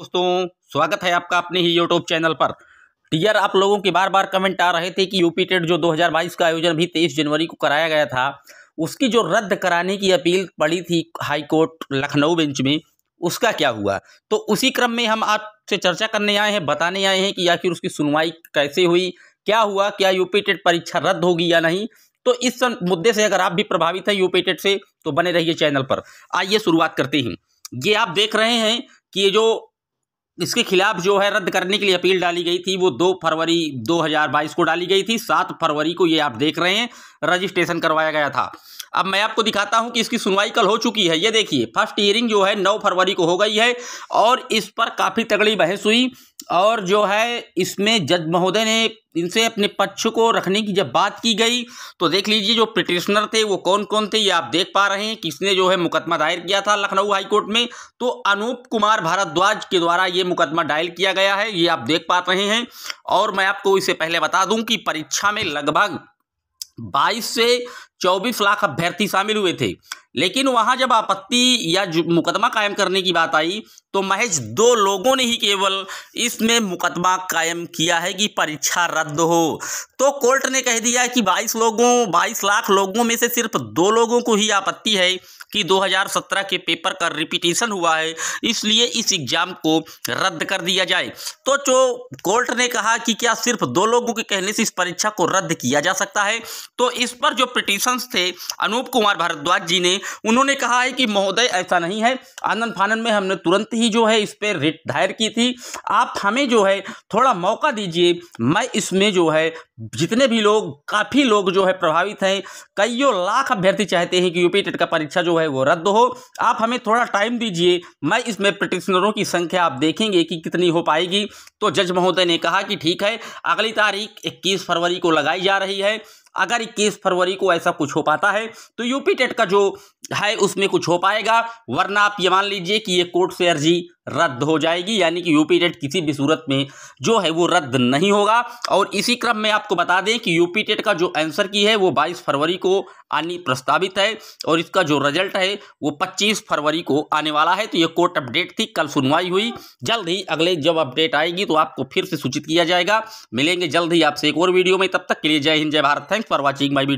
दोस्तों स्वागत है आपका अपने ही यूट्यूब चैनल पर टीयर आप लोगों के बार बार कमेंट आ रहे थे कि यूपी टेट जो 2022 का आयोजन भी 23 जनवरी को कराया गया था उसकी जो रद्द कराने की अपील पड़ी थी हाई कोर्ट लखनऊ बेंच में उसका क्या हुआ तो उसी क्रम में हम आपसे चर्चा करने आए हैं बताने आए हैं कि आखिर उसकी सुनवाई कैसे हुई क्या हुआ क्या यूपी टेट परीक्षा रद्द होगी या नहीं तो इस मुद्दे से अगर आप भी प्रभावित हैं यूपी टेट से तो बने रहिए चैनल पर आइए शुरुआत करते हैं ये आप देख रहे हैं कि ये जो इसके खिलाफ जो है रद्द करने के लिए अपील डाली गई थी वो दो फरवरी 2022 को डाली गई थी सात फरवरी को ये आप देख रहे हैं रजिस्ट्रेशन करवाया गया था अब मैं आपको दिखाता हूं कि इसकी सुनवाई कल हो चुकी है ये देखिए फर्स्ट हियरिंग जो है 9 फरवरी को हो गई है और इस पर काफ़ी तगड़ी बहस हुई और जो है इसमें जज महोदय ने इनसे अपने पक्ष को रखने की जब बात की गई तो देख लीजिए जो पिटिशनर थे वो कौन कौन थे ये आप देख पा रहे हैं किसने जो है मुकदमा दायर किया था लखनऊ हाईकोर्ट में तो अनूप कुमार भारद्वाज के द्वारा ये मुकदमा डायल किया गया है ये आप देख पा रहे हैं और मैं आपको इससे पहले बता दूं कि परीक्षा में लगभग बाईस से चौबीस लाख अभ्यर्थी शामिल हुए थे लेकिन वहां जब आपत्ति या मुकदमा कायम करने की बात आई तो महज दो लोगों ने ही केवल इसमें मुकदमा कायम किया है कि परीक्षा रद्द हो तो कोर्ट ने कह दिया कि 22 लोगों 22 लाख लोगों में से सिर्फ दो लोगों को ही आपत्ति है कि 2017 के पेपर का रिपीटेशन हुआ है इसलिए इस एग्ज़ाम को रद्द कर दिया जाए तो जो कोर्ट ने कहा कि क्या सिर्फ दो लोगों के कहने से इस परीक्षा को रद्द किया जा सकता है तो इस पर जो पिटिशंस थे अनूप कुमार भारद्वाज जी ने उन्होंने कहा है कि महोदय ऐसा नहीं है आनंद फानंद में हमने तुरंत ही जो है इस पर रिट दायर की थी आप हमें जो है थोड़ा मौका दीजिए मैं इसमें जो है जितने भी लोग काफ़ी लोग जो है प्रभावित हैं कईयों लाख अभ्यर्थी चाहते हैं कि यूपी टेट का परीक्षा जो है वो रद्द हो आप हमें थोड़ा टाइम दीजिए मैं इसमें पिटिशनरों की संख्या आप देखेंगे कि कितनी हो पाएगी तो जज महोदय ने कहा कि ठीक है अगली तारीख इक्कीस फरवरी को लगाई जा रही है अगर इक्कीस फरवरी को ऐसा कुछ हो पाता है तो यूपी टेट का जो है उसमें कुछ हो पाएगा वरना आप ये मान लीजिए कि ये कोर्ट से अर्जी रद्द हो जाएगी यानी कि यूपी टेट किसी भी सूरत में जो है वो रद्द नहीं होगा और इसी क्रम में आपको बता दें कि यूपी टेट का जो आंसर की है वो 22 फरवरी को आनी प्रस्तावित है और इसका जो रिजल्ट है वो 25 फरवरी को आने वाला है तो ये कोर्ट अपडेट थी कल सुनवाई हुई जल्द ही अगले जब अपडेट आएगी तो आपको फिर से सूचित किया जाएगा मिलेंगे जल्द ही आपसे एक और वीडियो में तब तक के लिए जय हिंद जय Bharat thanks for watching my video